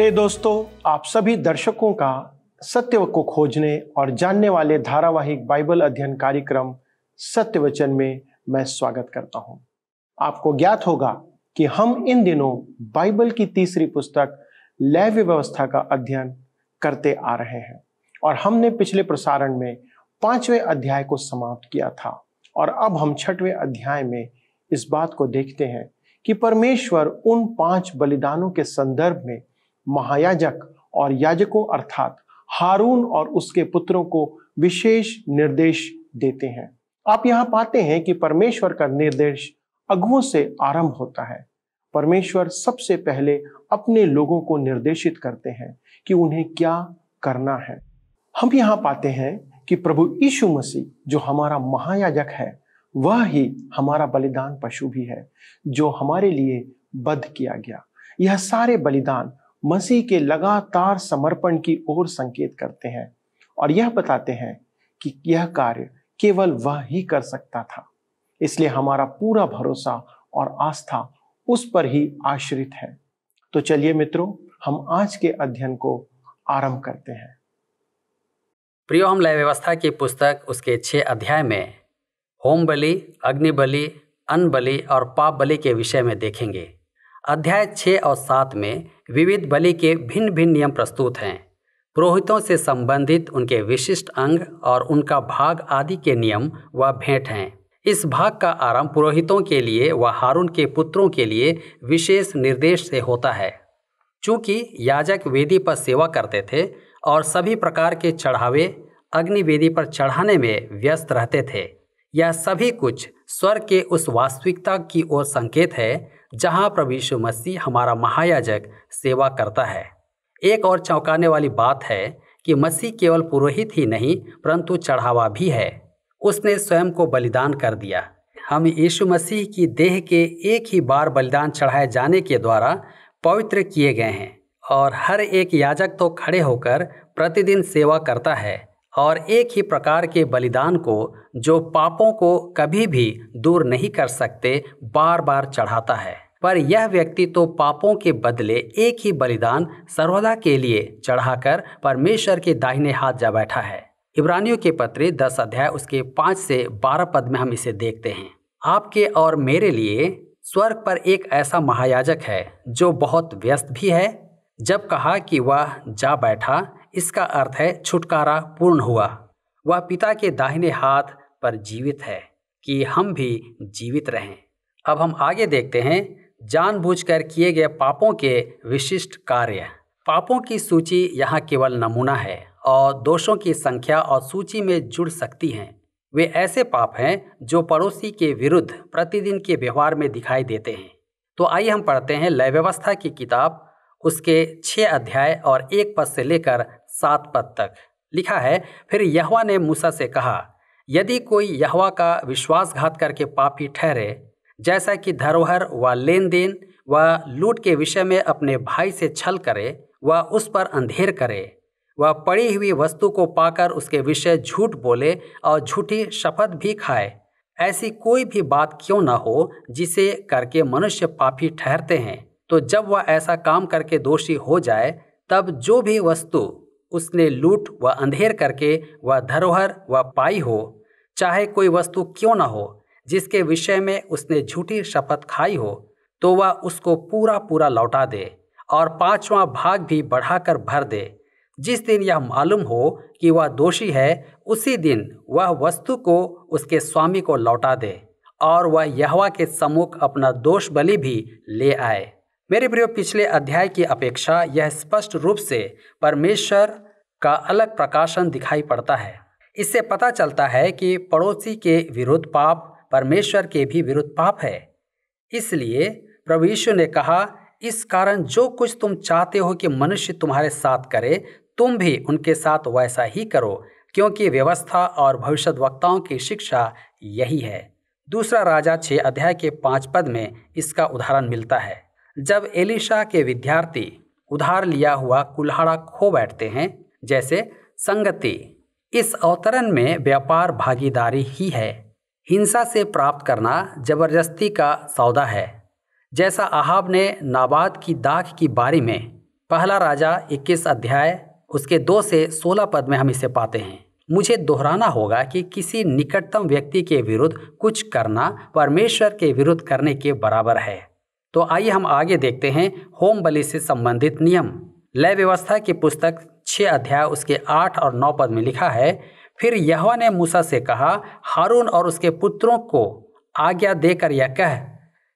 pray दोस्तों आप सभी दर्शकों का सत्य को खोजने और जानने वाले धारावाहिक बाइबल अध्ययन कार्यक्रम सत्य वचन में मैं स्वागत करता हूं आपको ज्ञात होगा कि हम इन दिनों बाइबल की तीसरी पुस्तक लैव्य व्यवस्था का अध्ययन करते आ रहे हैं और हमने पिछले प्रसारण में पांचवें अध्याय को समाप्त किया था और अब हम छठवें अध्याय में इस बात को देखते हैं कि परमेश्वर उन पांच बलिदानों के संदर्भ में महायाजक और याजकों अर्थात हारून और उसके पुत्रों को विशेष निर्देश देते हैं आप यहां पाते हैं कि परमेश्वर का निर्देश अगुओं से आरंभ होता है परमेश्वर सबसे पहले अपने लोगों को निर्देशित करते हैं कि उन्हें क्या करना है हम यहाँ पाते हैं कि प्रभु यीशु मसीह जो हमारा महायाजक है वह ही हमारा बलिदान पशु भी है जो हमारे लिए बध किया गया यह सारे बलिदान मसीह के लगातार समर्पण की ओर संकेत करते हैं और यह बताते हैं कि यह कार्य केवल वह ही कर सकता था इसलिए हमारा पूरा भरोसा और आस्था उस पर ही आश्रित है तो चलिए मित्रों हम आज के अध्ययन को आरंभ करते हैं प्रियो हम लय व्यवस्था की पुस्तक उसके छः अध्याय में होम बलि अग्नि बलि अन्न बलि और पाप बलि के विषय में देखेंगे अध्याय छः और सात में विविध बलि के भिन्न भिन्न नियम प्रस्तुत हैं पुरोहितों से संबंधित उनके विशिष्ट अंग और उनका भाग आदि के नियम व भेंट हैं इस भाग का आरंभ पुरोहितों के लिए व हारून के पुत्रों के लिए विशेष निर्देश से होता है चूँकि याजक वेदी पर सेवा करते थे और सभी प्रकार के चढ़ावे अग्नि वेदी पर चढ़ाने में व्यस्त रहते थे यह सभी कुछ स्वर के उस वास्तविकता की ओर संकेत है जहां प्रभु यीशु मसीह हमारा महायाजक सेवा करता है एक और चौंकाने वाली बात है कि मसीह केवल पुरोहित ही नहीं परंतु चढ़ावा भी है उसने स्वयं को बलिदान कर दिया हम यीशु मसीह की देह के एक ही बार बलिदान चढ़ाए जाने के द्वारा पवित्र किए गए हैं और हर एक याजक तो खड़े होकर प्रतिदिन सेवा करता है और एक ही प्रकार के बलिदान को जो पापों को कभी भी दूर नहीं कर सकते बार बार चढ़ाता है पर यह व्यक्ति तो पापों के बदले एक ही बलिदान सर्वदा के लिए चढ़ाकर परमेश्वर के दाहिने हाथ जा बैठा है इब्रानियों के पत्र दस अध्याय उसके पाँच से बारह पद में हम इसे देखते हैं आपके और मेरे लिए स्वर्ग पर एक ऐसा महायाजक है जो बहुत व्यस्त भी है जब कहा कि वह जा बैठा इसका अर्थ है छुटकारा पूर्ण हुआ वह पिता के दाहिने हाथ पर जीवित है कि हम भी जीवित रहें अब हम आगे देखते हैं जानबूझकर किए गए पापों के विशिष्ट कार्य पापों की सूची यहाँ केवल नमूना है और दोषों की संख्या और सूची में जुड़ सकती हैं वे ऐसे पाप हैं जो पड़ोसी के विरुद्ध प्रतिदिन के व्यवहार में दिखाई देते हैं तो आइए हम पढ़ते हैं लय व्यवस्था की किताब उसके छः अध्याय और एक पद से लेकर सात पद तक लिखा है फिर यहवा ने मूसा से कहा यदि कोई यहवा का विश्वासघात करके पापी ठहरे जैसा कि धरोहर व लेन देन व लूट के विषय में अपने भाई से छल करे व उस पर अंधेर करे वह पड़ी हुई वस्तु को पाकर उसके विषय झूठ बोले और झूठी शपथ भी खाए ऐसी कोई भी बात क्यों ना हो जिसे करके मनुष्य पापी ठहरते हैं तो जब वह ऐसा काम करके दोषी हो जाए तब जो भी वस्तु उसने लूट व अंधेर करके वह धरोहर व पाई हो चाहे कोई वस्तु क्यों न हो जिसके विषय में उसने झूठी शपथ खाई हो तो वह उसको पूरा पूरा लौटा दे और पांचवा भाग भी बढ़ाकर भर दे जिस दिन यह मालूम हो कि वह दोषी है उसी दिन वह वस्तु को उसके स्वामी को लौटा दे और वह यहवा के सम्मुख अपना दोष बलि भी ले आए मेरे प्रियो पिछले अध्याय की अपेक्षा यह स्पष्ट रूप से परमेश्वर का अलग प्रकाशन दिखाई पड़ता है इससे पता चलता है कि पड़ोसी के विरुद्ध पाप परमेश्वर के भी विरुद्ध पाप है इसलिए प्रभु यीशु ने कहा इस कारण जो कुछ तुम चाहते हो कि मनुष्य तुम्हारे साथ करे तुम भी उनके साथ वैसा ही करो क्योंकि व्यवस्था और भविष्य वक्ताओं की शिक्षा यही है दूसरा राजा छः अध्याय के पाँच पद में इसका उदाहरण मिलता है जब एलिशा के विद्यार्थी उधार लिया हुआ कुल्हाड़ा खो बैठते हैं जैसे संगति इस अवतरण में व्यापार भागीदारी ही है हिंसा से प्राप्त करना जबरदस्ती का सौदा है जैसा आहाब ने नाबाद की दाख की बारी में पहला राजा 21 अध्याय उसके दो से सोलह पद में हम इसे पाते हैं मुझे दोहराना होगा कि किसी निकटतम व्यक्ति के विरुद्ध कुछ करना परमेश्वर के विरुद्ध करने के बराबर है तो आइए हम आगे देखते हैं होम बलि से संबंधित नियम लय व्यवस्था की पुस्तक छः अध्याय उसके आठ और नौ पद में लिखा है फिर यहवा ने मूसा से कहा हारून और उसके पुत्रों को आज्ञा देकर यह कह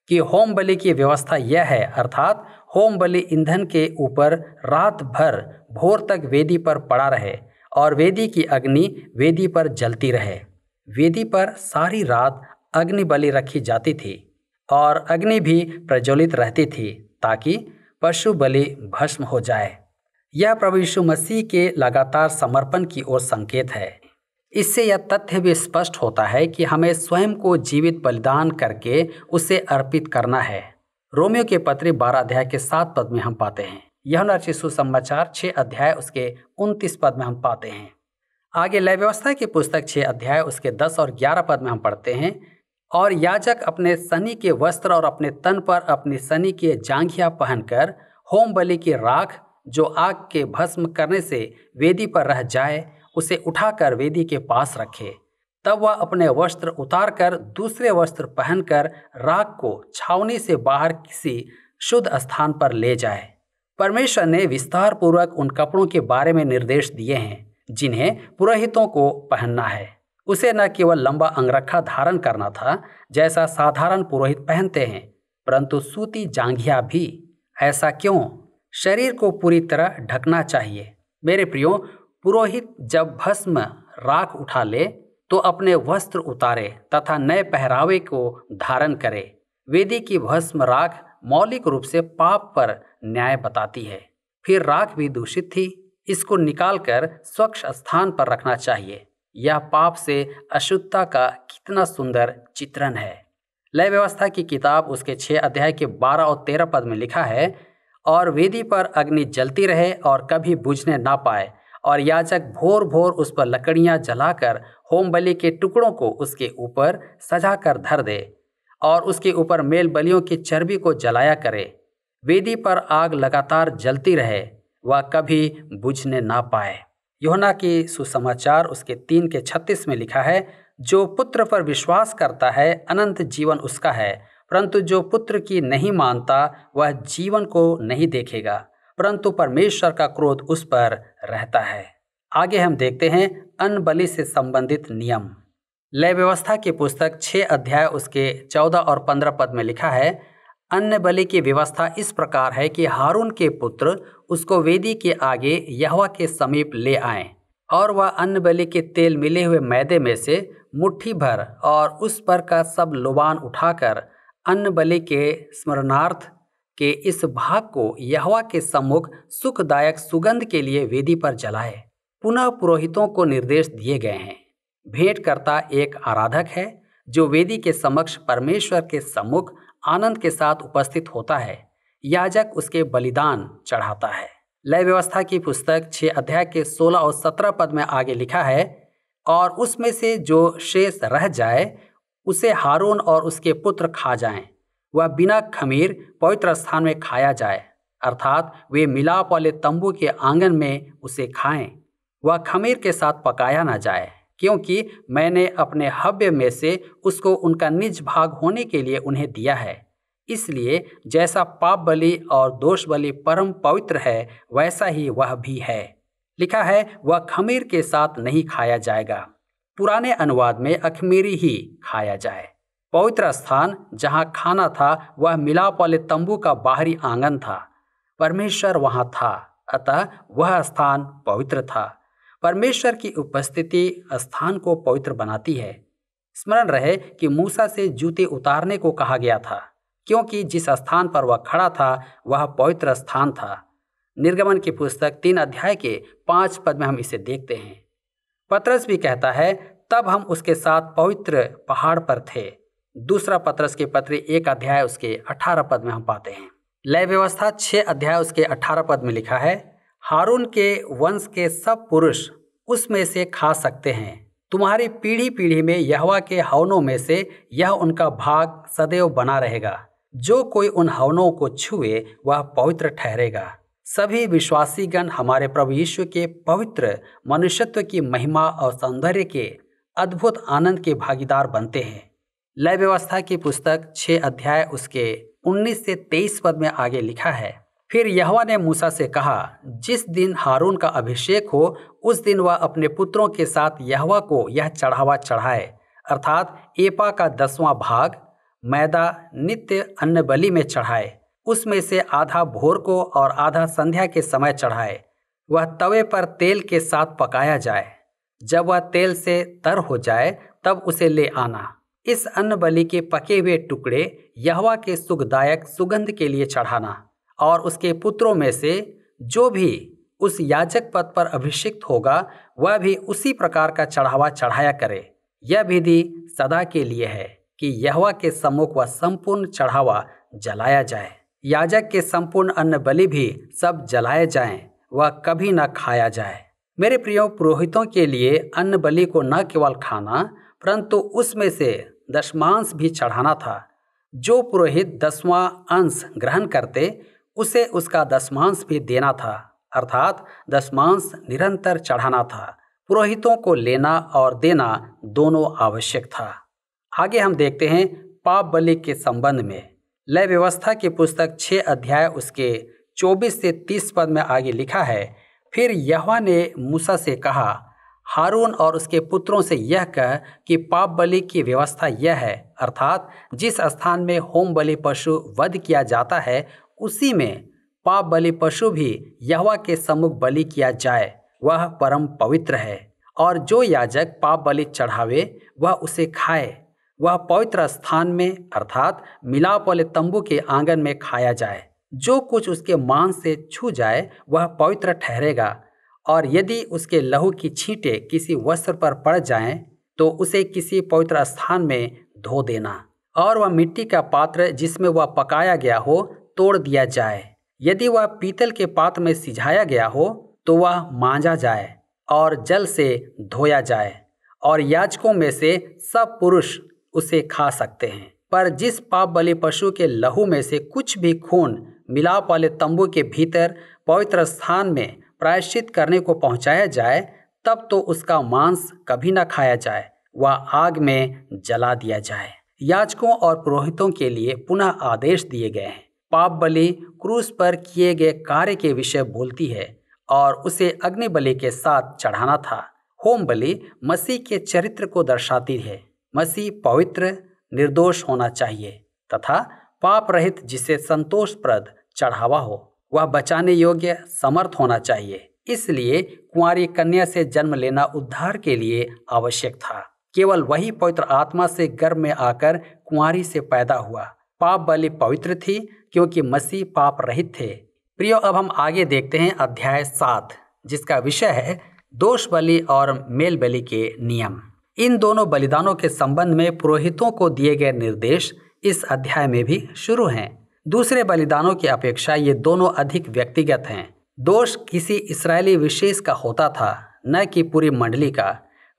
कि होम बलि की व्यवस्था यह है अर्थात होम बलि ईंधन के ऊपर रात भर भोर तक वेदी पर पड़ा रहे और वेदी की अग्नि वेदी पर जलती रहे वेदी पर सारी रात अग्नि बलि रखी जाती थी और अग्नि भी प्रज्वलित रहती थी ताकि पशु बलि भस्म हो जाए यह प्रभु यीशु मसीह के लगातार समर्पण की ओर संकेत है इससे यह तथ्य भी स्पष्ट होता है कि हमें स्वयं को जीवित बलिदान करके उसे अर्पित करना है रोमियो के पत्री बारह अध्याय के सात पद में हम पाते हैं यह नरशिशु समाचार छः अध्याय उसके उनतीस पद में हम पाते हैं आगे लय व्यवस्था की पुस्तक छः अध्याय उसके दस और ग्यारह पद में हम पढ़ते हैं और याचक अपने सनी के वस्त्र और अपने तन पर अपनी सनी के जांघिया पहनकर होम बलि की राख जो आग के भस्म करने से वेदी पर रह जाए उसे उठाकर वेदी के पास रखे तब वह अपने वस्त्र उतारकर दूसरे वस्त्र पहनकर राख को छावनी से बाहर किसी शुद्ध स्थान पर ले जाए परमेश्वर ने विस्तार पूर्वक उन कपड़ों के बारे में निर्देश दिए हैं जिन्हें पुरोहितों को पहनना है उसे न केवल लंबा अंगरखा धारण करना था जैसा साधारण पुरोहित पहनते हैं परंतु सूती जांघिया भी ऐसा क्यों शरीर को पूरी तरह ढकना चाहिए मेरे प्रियो पुरोहित जब भस्म राख उठा ले तो अपने वस्त्र उतारे तथा नए पहरावे को धारण करे वेदी की भस्म राख मौलिक रूप से पाप पर न्याय बताती है फिर राख भी दूषित थी इसको निकालकर स्वच्छ स्थान पर रखना चाहिए यह पाप से अशुद्धता का कितना सुंदर चित्रण है लय व्यवस्था की किताब उसके छः अध्याय के बारह और तेरह पद में लिखा है और वेदी पर अग्नि जलती रहे और कभी बुझने ना पाए और याचक भोर भोर उस पर लकड़ियाँ जलाकर होम बलि के टुकड़ों को उसके ऊपर सजा कर धर दे और उसके ऊपर मेल बलियों की चर्बी को जलाया करे वेदी पर आग लगातार जलती रहे वह कभी बुझने ना पाए योना के सुसमाचार उसके तीन के छत्तीस में लिखा है जो पुत्र पर विश्वास करता है अनंत जीवन उसका है परंतु जो पुत्र की नहीं मानता वह जीवन को नहीं देखेगा परंतु परमेश्वर का क्रोध उस पर रहता है आगे हम देखते हैं अनबली से संबंधित नियम लय व्यवस्था की पुस्तक छः अध्याय उसके चौदह और पंद्रह पद में लिखा है अन्य बलि की व्यवस्था इस प्रकार है कि हारून के पुत्र उसको वेदी के आगे यहवा के समीप ले आए और वह अन्न बलि के तेल मिले हुए मैदे में से मुट्ठी भर और उस पर का सब लोबान उठाकर अन्न बलि के स्मरणार्थ के इस भाग को यहवा के सम्मुख सुखदायक सुगंध के लिए वेदी पर जलाए पुनः पुरोहितों को निर्देश दिए गए हैं भेंटकर्ता एक आराधक है जो वेदी के समक्ष परमेश्वर के सम्मुख आनंद के साथ उपस्थित होता है याजक उसके बलिदान चढ़ाता है लय व्यवस्था की पुस्तक छः अध्याय के सोलह और सत्रह पद में आगे लिखा है और उसमें से जो शेष रह जाए उसे हारून और उसके पुत्र खा जाएं वह बिना खमीर पवित्र स्थान में खाया जाए अर्थात वे मिलाप वाले तंबू के आंगन में उसे खाएं वह खमीर के साथ पकाया ना जाए क्योंकि मैंने अपने हव्य में से उसको उनका निज भाग होने के लिए उन्हें दिया है इसलिए जैसा पाप बलि और दोष बलि परम पवित्र है वैसा ही वह भी है लिखा है वह खमीर के साथ नहीं खाया जाएगा पुराने अनुवाद में अखमीरी ही खाया जाए पवित्र स्थान जहाँ खाना था वह मिलाप वाले तंबू का बाहरी आंगन था परमेश्वर वहाँ था अतः वह स्थान पवित्र था परमेश्वर की उपस्थिति स्थान को पवित्र बनाती है स्मरण रहे कि मूसा से जूते उतारने को कहा गया था क्योंकि जिस स्थान पर वह खड़ा था वह पवित्र स्थान था निर्गमन की पुस्तक तीन अध्याय के पांच पद में हम इसे देखते हैं पत्रस भी कहता है तब हम उसके साथ पवित्र पहाड़ पर थे दूसरा पत्रस के पत्र एक अध्याय उसके अठारह पद में हम पाते हैं लय व्यवस्था छः अध्याय उसके अठारह पद में लिखा है हारून के वंश के सब पुरुष उसमें से खा सकते हैं तुम्हारी पीढ़ी पीढ़ी में यहवा के हवनों में से यह उनका भाग सदैव बना रहेगा जो कोई उन हवनों को छुए वह पवित्र ठहरेगा सभी विश्वासीगण हमारे प्रभु यीशु के पवित्र मनुष्यत्व की महिमा और सौंदर्य के अद्भुत आनंद के भागीदार बनते हैं लय व्यवस्था की पुस्तक छः अध्याय उसके 19 से 23 पद में आगे लिखा है फिर यहवा ने मूसा से कहा जिस दिन हारून का अभिषेक हो उस दिन वह अपने पुत्रों के साथ यहवा को यह चढ़ावा चढ़ाए अर्थात एपा का दसवां भाग मैदा नित्य अन्न बलि में चढ़ाए उसमें से आधा भोर को और आधा संध्या के समय चढ़ाए वह तवे पर तेल के साथ पकाया जाए जब वह तेल से तर हो जाए तब उसे ले आना इस अन्न बलि के पके हुए टुकड़े यहवा के सुखदायक सुगंध के लिए चढ़ाना और उसके पुत्रों में से जो भी उस याचक पद पर अभिषिक्त होगा वह भी उसी प्रकार का चढ़ावा चढ़ाया करे यह विधि सदा के लिए है कि यहवा के सम्मुख वह संपूर्ण चढ़ावा जलाया जाए याजक के संपूर्ण अन्न बलि भी सब जलाए जाएं वह कभी न खाया जाए मेरे प्रियो पुरोहितों के लिए अन्न बलि को न केवल खाना परंतु उसमें से दशमांश भी चढ़ाना था जो पुरोहित दसवां अंश ग्रहण करते उसे उसका दशमांश भी देना था अर्थात दशमांश निरंतर चढ़ाना था पुरोहितों को लेना और देना दोनों आवश्यक था आगे हम देखते हैं पाप बलि के संबंध में लय व्यवस्था की पुस्तक छः अध्याय उसके चौबीस से तीस पद में आगे लिखा है फिर यहवा ने मूसा से कहा हारून और उसके पुत्रों से यह कह कि पाप बलि की व्यवस्था यह है अर्थात जिस स्थान में होम बलि पशु वध किया जाता है उसी में पाप बलि पशु भी यहवा के सम्मुख बलि किया जाए वह परम पवित्र है और जो याजक पाप बलि चढ़ावे वह उसे खाए वह पवित्र स्थान में अर्थात मिलाप वाले तंबू के आंगन में खाया जाए जो कुछ उसके मांस से छू जाए वह पवित्र ठहरेगा और यदि उसके लहू की छींटे किसी वस्त्र पर पड़ जाएं तो उसे किसी पवित्र स्थान में धो देना और वह मिट्टी का पात्र जिसमें वह पकाया गया हो तोड़ दिया जाए यदि वह पीतल के पात्र में सिझाया गया हो तो वह मांझा जाए और जल से धोया जाए और याचकों में से सब पुरुष उसे खा सकते हैं पर जिस पाप बलि पशु के लहू में से कुछ भी खून मिलाप वाले तंबू के भीतर पवित्र स्थान में प्रायश्चित करने को पहुंचाया जाए तब तो उसका मांस कभी ना खाया जाए वह आग में जला दिया जाए याचकों और पुरोहितों के लिए पुनः आदेश दिए गए हैं पाप बलि क्रूस पर किए गए कार्य के विषय बोलती है और उसे अग्नि बलि के साथ चढ़ाना था होम बलि मसीह के चरित्र को दर्शाती है मसीह पवित्र निर्दोष होना चाहिए तथा पाप रहित जिसे संतोषप्रद चढ़ावा हो वह बचाने योग्य समर्थ होना चाहिए इसलिए कुंवारी कन्या से जन्म लेना उद्धार के लिए आवश्यक था केवल वही पवित्र आत्मा से गर्भ में आकर कुंवारी से पैदा हुआ पाप बलि पवित्र थी क्योंकि मसीह पाप रहित थे प्रियो अब हम आगे देखते हैं अध्याय सात जिसका विषय है दोष बलि और मेल बलि के नियम इन दोनों बलिदानों के संबंध में पुरोहितों को दिए गए निर्देश इस अध्याय में भी शुरू हैं दूसरे बलिदानों की अपेक्षा ये दोनों अधिक व्यक्तिगत हैं दोष किसी इसराइली विशेष का होता था न कि पूरी मंडली का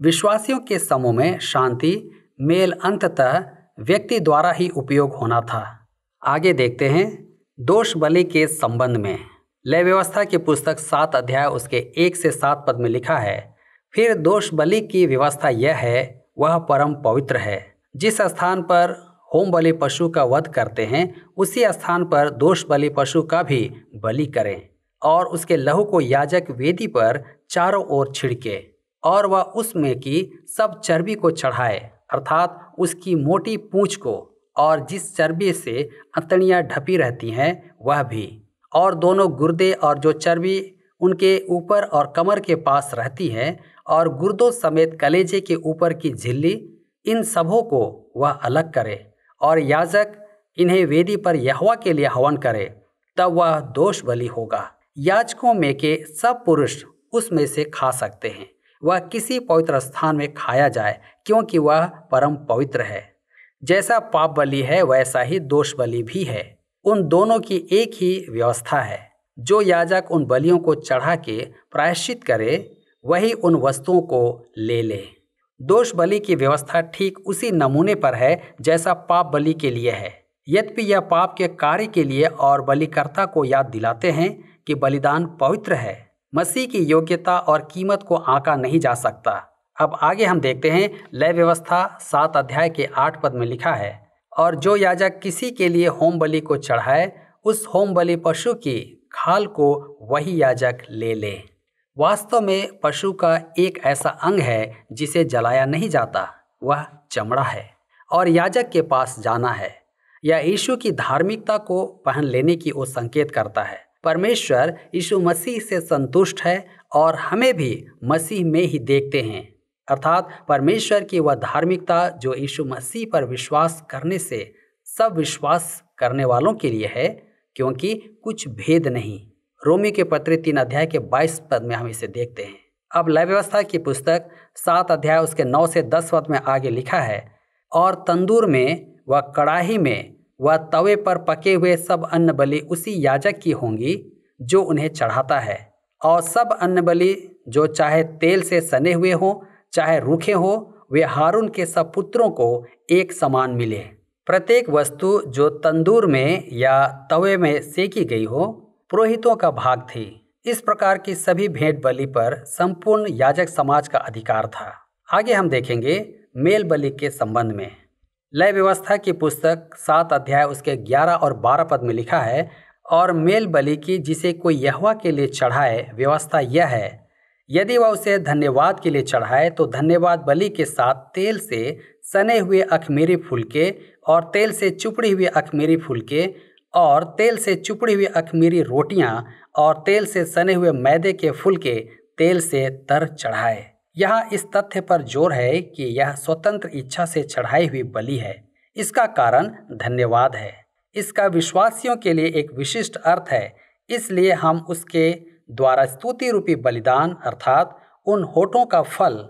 विश्वासियों के समूह में शांति मेल अंततः व्यक्ति द्वारा ही उपयोग होना था आगे देखते हैं दोष बलि के संबंध में लय व्यवस्था की पुस्तक सात अध्याय उसके एक से सात पद में लिखा है फिर दोष बलि की व्यवस्था यह है वह परम पवित्र है जिस स्थान पर होम बलि पशु का वध करते हैं उसी स्थान पर दोष बलि पशु का भी बलि करें और उसके लहू को याजक वेदी पर चारों ओर छिड़के और वह उसमें की सब चर्बी को चढ़ाए अर्थात उसकी मोटी पूँछ को और जिस चर्बी से अंतड़ियाँ ढपी रहती हैं वह भी और दोनों गुर्दे और जो चर्बी उनके ऊपर और कमर के पास रहती है और गुर्दों समेत कलेजे के ऊपर की झिल्ली इन सबों को वह अलग करे और याजक इन्हें वेदी पर यहवा के लिए हवन करे तब वह दोष बलि होगा याजकों में के सब पुरुष उसमें से खा सकते हैं वह किसी पवित्र स्थान में खाया जाए क्योंकि वह परम पवित्र है जैसा पाप बलि है वैसा ही दोष बलि भी है उन दोनों की एक ही व्यवस्था है जो याजक उन बलियों को चढ़ा के प्रायश्चित करे वही उन वस्तुओं को ले ले दोष बलि की व्यवस्था ठीक उसी नमूने पर है जैसा पाप बलि के लिए है यद्यपि यह पाप के कार्य के लिए और बलिकर्ता को याद दिलाते हैं कि बलिदान पवित्र है मसीह की योग्यता और कीमत को आंका नहीं जा सकता अब आगे हम देखते हैं लय व्यवस्था सात अध्याय के आठ पद में लिखा है और जो याजक किसी के लिए होम बलि को चढ़ाए उस होम बलि पशु की खाल को वही याजक ले ले वास्तव में पशु का एक ऐसा अंग है जिसे जलाया नहीं जाता वह चमड़ा है और याजक के पास जाना है यह यीशु की धार्मिकता को पहन लेने की ओर संकेत करता है परमेश्वर यीशु मसीह से संतुष्ट है और हमें भी मसीह में ही देखते हैं अर्थात परमेश्वर की वह धार्मिकता जो यीशु मसीह पर विश्वास करने से सब विश्वास करने वालों के लिए है क्योंकि कुछ भेद नहीं रोमी के पत्र तीन अध्याय के बाईस पद में हम इसे देखते हैं अब लय व्यवस्था की पुस्तक सात अध्याय उसके नौ से दस पद में आगे लिखा है और तंदूर में व कड़ाही में व तवे पर पके हुए सब अन्न बलि उसी याजक की होंगी जो उन्हें चढ़ाता है और सब अन्न बलि जो चाहे तेल से सने हुए हों चाहे रूखे हों वे हारून के सब पुत्रों को एक समान मिले प्रत्येक वस्तु जो तंदूर में या तवे में सेकी गई हो पुरोहितों का भाग थी इस प्रकार की सभी भेंट बलि पर संपूर्ण याजक समाज का अधिकार था आगे हम देखेंगे मेल बलि के संबंध में लय व्यवस्था की पुस्तक सात अध्याय उसके ग्यारह और बारह पद में लिखा है और मेल बलि की जिसे कोई यहवा के लिए चढ़ाए व्यवस्था यह है यदि वह उसे धन्यवाद के लिए चढ़ाए तो धन्यवाद बलि के साथ तेल से सने हुए अखमेरी फुलके और तेल से चुपड़ी हुई अखमेरी फुलके और तेल से चुपड़ी हुई अखमीरी रोटियां और तेल से सने हुए मैदे के फुलके तेल से तर चढ़ाए यहाँ इस तथ्य पर जोर है कि यह स्वतंत्र इच्छा से चढ़ाई हुई बलि है इसका कारण धन्यवाद है इसका विश्वासियों के लिए एक विशिष्ट अर्थ है इसलिए हम उसके द्वारा स्तुति रूपी बलिदान अर्थात उन होठों का फल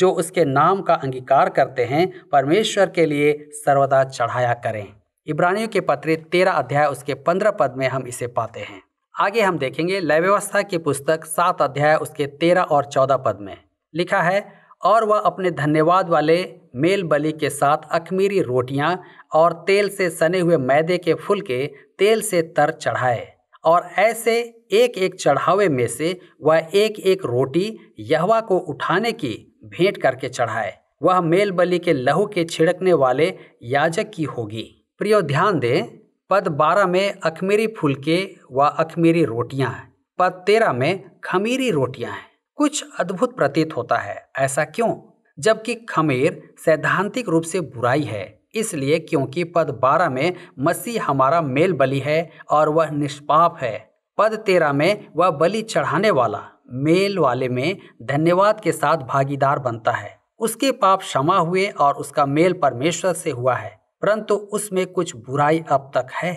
जो उसके नाम का अंगीकार करते हैं परमेश्वर के लिए सर्वदा चढ़ाया करें इब्रानियों के पत्र तेरह अध्याय उसके पंद्रह पद में हम इसे पाते हैं आगे हम देखेंगे लय व्यवस्था की पुस्तक सात अध्याय उसके तेरह और चौदह पद में लिखा है और वह अपने धन्यवाद वाले मेल बलि के साथ अखमीरी रोटियां और तेल से सने हुए मैदे के फुलके तेल से तर चढ़ाए और ऐसे एक एक चढ़ावे में से वह एक एक रोटी यहवा को उठाने की भेंट करके चढ़ाए वह मेल बलि के लहू के छिड़कने वाले याजक की होगी प्रियो ध्यान दें पद बारह में अखमीरी फुलके व अखमीरी रोटियां हैं पद तेरह में खमीरी रोटियां हैं कुछ अद्भुत प्रतीत होता है ऐसा क्यों जबकि खमीर सैद्धांतिक रूप से बुराई है इसलिए क्योंकि पद बारह में मसीह हमारा मेल बलि है और वह निष्पाप है पद तेरह में वह बलि चढ़ाने वाला मेल वाले में धन्यवाद के साथ भागीदार बनता है उसके पाप क्षमा हुए और उसका मेल परमेश्वर से हुआ है परंतु उसमें कुछ बुराई अब तक है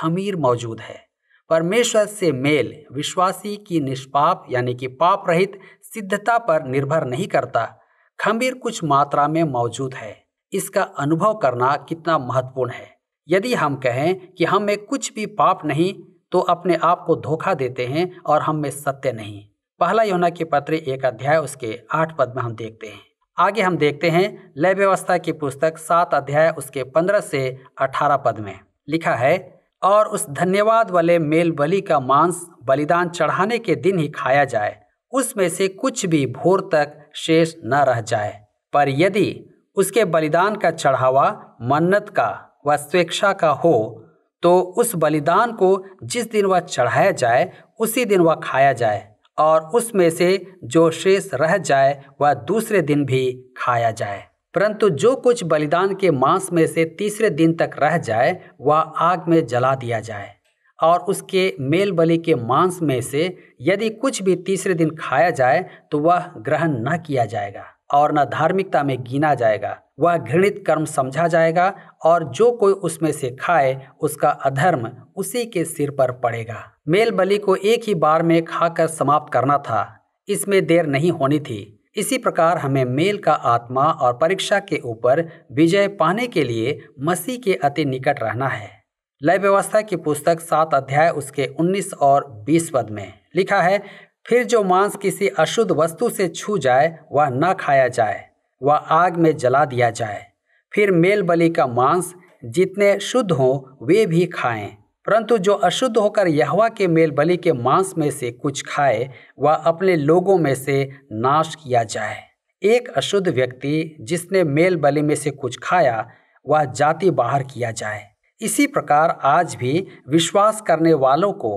खमीर मौजूद है परमेश्वर से मेल विश्वासी की निष्पाप यानी कि पाप रहित सिद्धता पर निर्भर नहीं करता खमीर कुछ मात्रा में मौजूद है इसका अनुभव करना कितना महत्वपूर्ण है यदि हम कहें कि हम में कुछ भी पाप नहीं तो अपने आप को धोखा देते हैं और हम में सत्य नहीं पहला योना के पत्र एक अध्याय उसके आठ पद में हम देखते हैं आगे हम देखते हैं लय व्यवस्था की पुस्तक सात अध्याय उसके पंद्रह से अठारह पद में लिखा है और उस धन्यवाद वाले मेल बलि का मांस बलिदान चढ़ाने के दिन ही खाया जाए उसमें से कुछ भी भोर तक शेष न रह जाए पर यदि उसके बलिदान का चढ़ावा मन्नत का व स्वेच्छा का हो तो उस बलिदान को जिस दिन वह चढ़ाया जाए उसी दिन वह खाया जाए और उसमें से जो शेष रह जाए वह दूसरे दिन भी खाया जाए परंतु जो कुछ बलिदान के मांस में से तीसरे दिन तक रह जाए वह आग में जला दिया जाए और उसके मेल बलि के मांस में से यदि कुछ भी तीसरे दिन खाया जाए तो वह ग्रहण न किया जाएगा और न धार्मिकता में गिना जाएगा वह घृणित कर्म समझा जाएगा और जो कोई उसमें से खाए उसका अधर्म उसी के सिर पर पड़ेगा मेल बलि को एक ही बार में खाकर समाप्त करना था इसमें देर नहीं होनी थी इसी प्रकार हमें मेल का आत्मा और परीक्षा के ऊपर विजय पाने के लिए मसीह के अति निकट रहना है लय व्यवस्था की पुस्तक सात अध्याय उसके 19 और 20 पद में लिखा है फिर जो मांस किसी अशुद्ध वस्तु से छू जाए वह न खाया जाए वह आग में जला दिया जाए फिर मेल बलि का मांस जितने शुद्ध हों वे भी खाएं परंतु जो अशुद्ध होकर यहवा के मेल बलि के मांस में से कुछ खाए वह अपने लोगों में से नाश किया जाए एक अशुद्ध व्यक्ति जिसने मेल बलि में से कुछ खाया वह जाति बाहर किया जाए इसी प्रकार आज भी विश्वास करने वालों को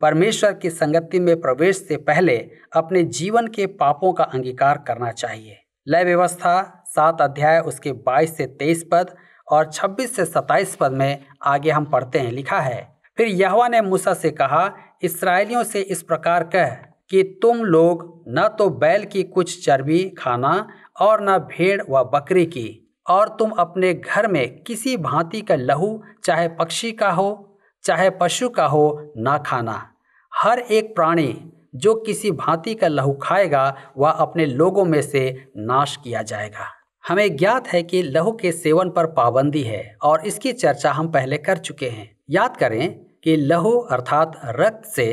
परमेश्वर की संगति में प्रवेश से पहले अपने जीवन के पापों का अंगीकार करना चाहिए लय व्यवस्था सात अध्याय उसके बाईस से तेईस पद और छब्बीस से सताइस पद में आगे हम पढ़ते हैं लिखा है फिर यहवा ने मूसा से कहा इसराइलियों से इस प्रकार कह कि तुम लोग न तो बैल की कुछ चर्बी खाना और न भेड़ व बकरी की और तुम अपने घर में किसी भांति का लहू चाहे पक्षी का हो चाहे पशु का हो ना खाना हर एक प्राणी जो किसी भांति का लहू खाएगा वह अपने लोगों में से नाश किया जाएगा हमें ज्ञात है कि लहू के सेवन पर पाबंदी है और इसकी चर्चा हम पहले कर चुके हैं याद करें कि लहू अर्थात रक्त से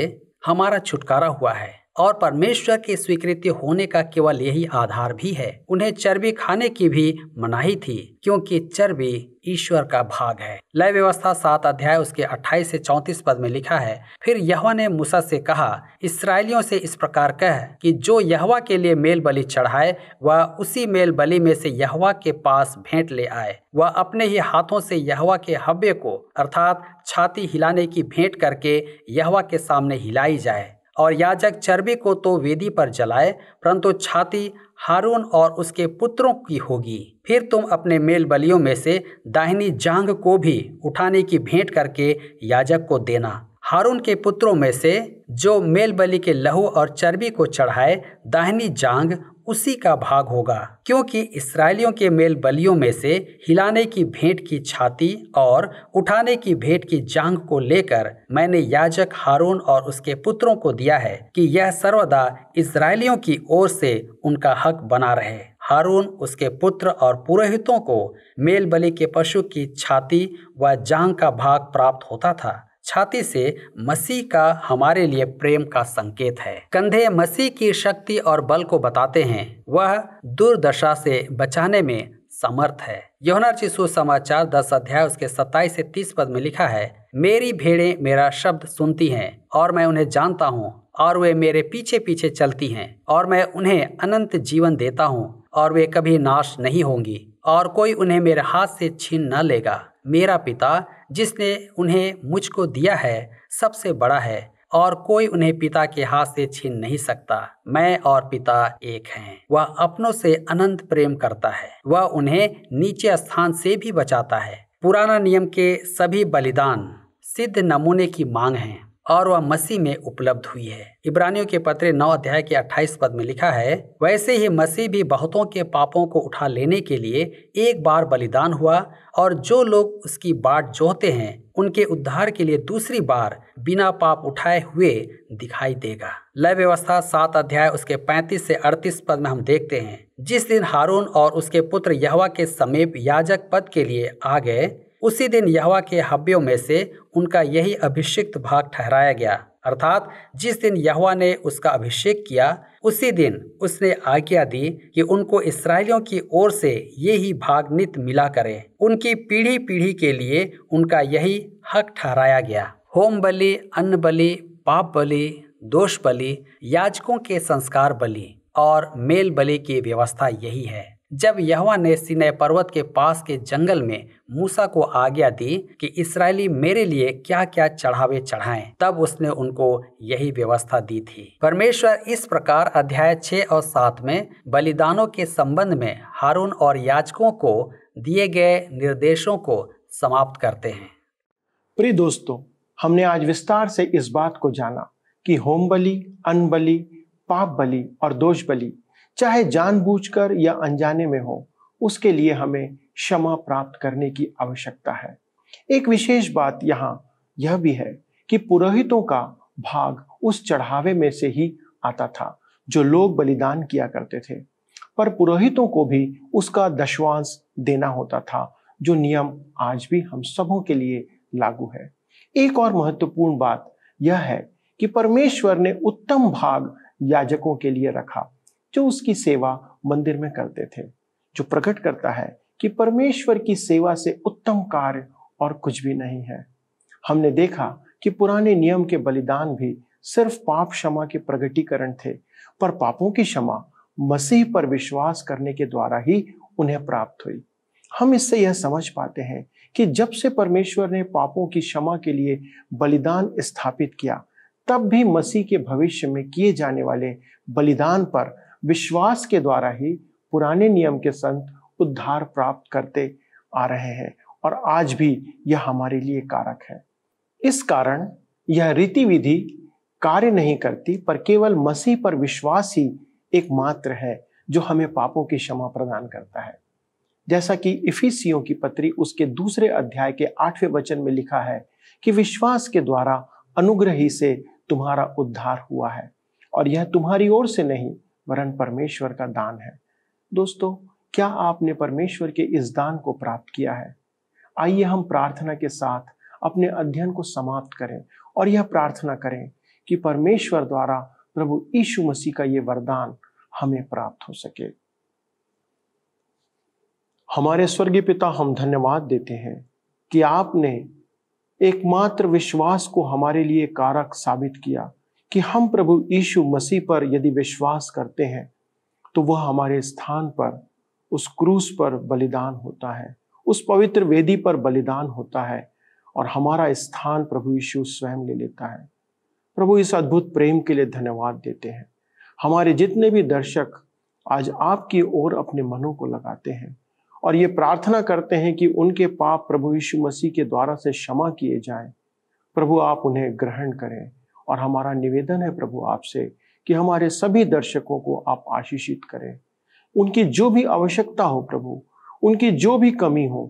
हमारा छुटकारा हुआ है और परमेश्वर की स्वीकृति होने का केवल यही आधार भी है उन्हें चर्बी खाने की भी मनाही थी क्योंकि चर्बी ईश्वर का भाग है लय व्यवस्था सात अध्याय उसके 28 से 34 पद में लिखा है फिर यहवा ने मूसा से कहा इसराइलियों से इस प्रकार कह कि जो यहवा के लिए मेल बलि चढ़ाए वह उसी मेल बलि में से यहवा के पास भेंट ले आए वह अपने ही हाथों से यहवा के हब्बे को अर्थात छाती हिलाने की भेंट करके यहवा के सामने हिलाई जाए और याजक चर्बी को तो वेदी पर जलाए परंतु छाती हारून और उसके पुत्रों की होगी फिर तुम अपने मेल बलियों में से दाहिनी जांग को भी उठाने की भेंट करके याजक को देना हारून के पुत्रों में से जो मेल बलि के लहू और चर्बी को चढ़ाए दाहिनी जांग उसी का भाग होगा क्योंकि इसराइलियों के मेल बलियों में से हिलाने की भेंट की छाती और उठाने की भेंट की जांग को लेकर मैंने याजक हारून और उसके पुत्रों को दिया है कि यह सर्वदा इसराइलियों की ओर से उनका हक बना रहे हारून उसके पुत्र और पुरोहितों को मेल बलि के पशु की छाती व जांग का भाग प्राप्त होता था छाती से मसीह का हमारे लिए प्रेम का संकेत है कंधे मसीह की शक्ति और बल को बताते हैं वह दुर्दशा से बचाने में समर्थ है योहना चिशु समाचार दस अध्याय उसके सत्ताईस से तीस पद में लिखा है मेरी भेड़े मेरा शब्द सुनती हैं और मैं उन्हें जानता हूँ और वे मेरे पीछे पीछे चलती हैं और मैं उन्हें अनंत जीवन देता हूँ और वे कभी नाश नहीं होंगी और कोई उन्हें मेरे हाथ से छीन न लेगा मेरा पिता जिसने उन्हें मुझको दिया है सबसे बड़ा है और कोई उन्हें पिता के हाथ से छीन नहीं सकता मैं और पिता एक हैं वह अपनों से अनंत प्रेम करता है वह उन्हें नीचे स्थान से भी बचाता है पुराना नियम के सभी बलिदान सिद्ध नमूने की मांग हैं और वह मसीह में उपलब्ध हुई है इब्रानियों के पत्र नौ अध्याय के अट्ठाईस पद में लिखा है वैसे ही मसीह भी बहुतों के पापों को उठा लेने के लिए एक बार बलिदान हुआ और जो लोग उसकी बाट जोहते हैं उनके उद्धार के लिए दूसरी बार बिना पाप उठाए हुए दिखाई देगा लय व्यवस्था सात अध्याय उसके पैंतीस से अड़तीस पद में हम देखते हैं जिस दिन हारून और उसके पुत्र यहवा के समीप याजक पद के लिए आ गए उसी दिन यहवा के हव्यों में से उनका यही अभिषिक्त भाग ठहराया गया अर्थात जिस दिन यहवा ने उसका अभिषेक किया उसी दिन उसने आज्ञा दी कि उनको इसराइलियों की ओर से ये ही भाग नित मिला करें उनकी पीढ़ी पीढ़ी के लिए उनका यही हक ठहराया गया होम बलि अन्न बलि पाप बलि दोष बलि याचकों के संस्कार बलि और मेल बलि की व्यवस्था यही है जब यहवा ने सिनै पर्वत के पास के जंगल में मूसा को आज्ञा दी कि इसराइली मेरे लिए क्या क्या चढ़ावे चढ़ाएं तब उसने उनको यही व्यवस्था दी थी परमेश्वर इस प्रकार अध्याय छः और सात में बलिदानों के संबंध में हारून और याचकों को दिए गए निर्देशों को समाप्त करते हैं प्रिय दोस्तों हमने आज विस्तार से इस बात को जाना कि होम बलि अनबलि पाप बलि और दोष बलि चाहे जानबूझकर या अनजाने में हो उसके लिए हमें क्षमा प्राप्त करने की आवश्यकता है एक विशेष बात यहाँ यह भी है कि पुरोहितों का भाग उस चढ़ावे में से ही आता था जो लोग बलिदान किया करते थे पर पुरोहितों को भी उसका दशवांश देना होता था जो नियम आज भी हम सबों के लिए लागू है एक और महत्वपूर्ण बात यह है कि परमेश्वर ने उत्तम भाग याजकों के लिए रखा जो उसकी सेवा मंदिर में करते थे जो प्रकट करता है कि परमेश्वर की सेवा से उत्तम कार्य और कुछ भी नहीं है हमने देखा कि पुराने नियम के बलिदान भी सिर्फ पाप क्षमा के प्रगटीकरण थे पर पापों की क्षमा मसीह पर विश्वास करने के द्वारा ही उन्हें प्राप्त हुई हम इससे यह समझ पाते हैं कि जब से परमेश्वर ने पापों की क्षमा के लिए बलिदान स्थापित किया तब भी मसीह के भविष्य में किए जाने वाले बलिदान पर विश्वास के द्वारा ही पुराने नियम के संत उद्धार प्राप्त करते आ रहे हैं और आज भी यह हमारे लिए कारक है इस कारण यह रीति विधि कार्य नहीं करती पर केवल मसीह पर विश्वास ही एकमात्र है जो हमें पापों की क्षमा प्रदान करता है जैसा कि इफिसियों की पत्री उसके दूसरे अध्याय के आठवें वचन में लिखा है कि विश्वास के द्वारा अनुग्रही से तुम्हारा उद्धार हुआ है और यह तुम्हारी ओर से नहीं वरन परमेश्वर का दान है दोस्तों क्या आपने परमेश्वर के इस दान को प्राप्त किया है आइए हम प्रार्थना के साथ अपने अध्ययन को समाप्त करें और यह प्रार्थना करें कि परमेश्वर द्वारा प्रभु यीशु मसीह का ये वरदान हमें प्राप्त हो सके हमारे स्वर्गीय पिता हम धन्यवाद देते हैं कि आपने एकमात्र विश्वास को हमारे लिए कारक साबित किया कि हम प्रभु यीशु मसीह पर यदि विश्वास करते हैं तो वह हमारे स्थान पर उस क्रूस पर बलिदान होता है उस पवित्र वेदी पर बलिदान होता है और हमारा स्थान प्रभु यीशु स्वयं ले लेता है प्रभु इस अद्भुत प्रेम के लिए धन्यवाद देते हैं हमारे जितने भी दर्शक आज आपकी ओर अपने मनों को लगाते हैं और ये प्रार्थना करते हैं कि उनके पाप प्रभु यीशु मसीह के द्वारा से क्षमा किए जाएं प्रभु आप उन्हें ग्रहण करें और हमारा निवेदन है प्रभु आपसे कि हमारे सभी दर्शकों को आप आशीषित करें उनकी जो भी आवश्यकता हो प्रभु उनकी जो भी कमी हो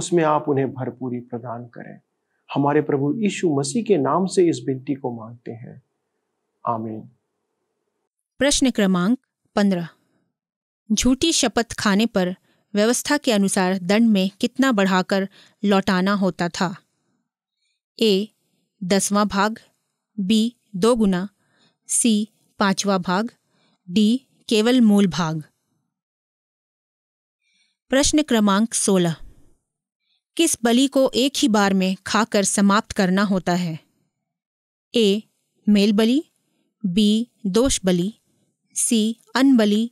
उसमें आप उन्हें भरपूरी प्रदान करें हमारे प्रभु यीशु मसीह के नाम से इस बिनती को मांगते हैं आमीन प्रश्न क्रमांक पंद्रह झूठी शपथ खाने पर व्यवस्था के अनुसार दंड में कितना बढ़ाकर लौटाना होता था ए दसवां भाग बी दो गुना सी पांचवा भाग डी केवल मूल भाग प्रश्न क्रमांक सोलह किस बलि को एक ही बार में खाकर समाप्त करना होता है ए मेल बलि बी दोष बलि सी अनबलि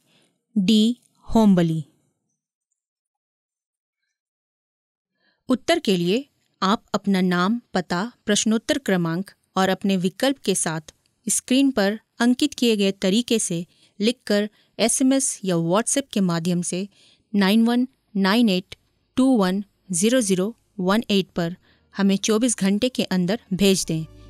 डी होम बलि उत्तर के लिए आप अपना नाम पता प्रश्नोत्तर क्रमांक और अपने विकल्प के साथ स्क्रीन पर अंकित किए गए तरीके से लिखकर एसएमएस या व्हाट्सएप के माध्यम से nine one nine eight two one zero zero one eight पर हमें 24 घंटे के अंदर भेज दें